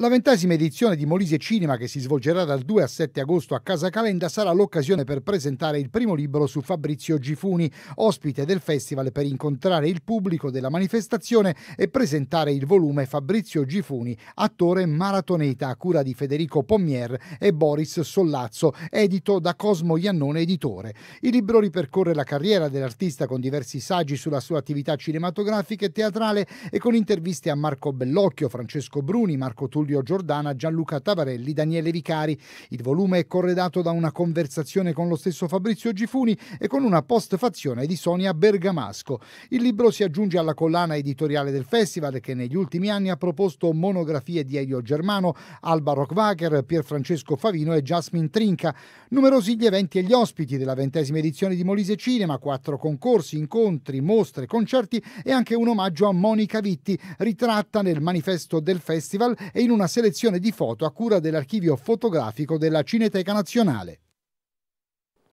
La ventesima edizione di Molise Cinema, che si svolgerà dal 2 al 7 agosto a Casa Calenda, sarà l'occasione per presentare il primo libro su Fabrizio Gifuni, ospite del festival per incontrare il pubblico della manifestazione e presentare il volume Fabrizio Gifuni, attore maratoneta a cura di Federico Pommier e Boris Sollazzo, edito da Cosmo Iannone Editore. Il libro ripercorre la carriera dell'artista con diversi saggi sulla sua attività cinematografica e teatrale e con interviste a Marco Bellocchio, Francesco Bruni, Marco Tullio Claudio Giordana, Gianluca Tavarelli, Daniele Vicari. Il volume è corredato da una conversazione con lo stesso Fabrizio Gifuni e con una postfazione di Sonia Bergamasco. Il libro si aggiunge alla collana editoriale del festival che negli ultimi anni ha proposto monografie di Elio Germano, Alba Rockwager, Pierfrancesco Favino e Jasmine Trinca. Numerosi gli eventi e gli ospiti della ventesima edizione di Molise Cinema, quattro concorsi, incontri, mostre, concerti e anche un omaggio a Monica Vitti, ritratta nel manifesto del festival e in un una selezione di foto a cura dell'archivio fotografico della Cineteca Nazionale.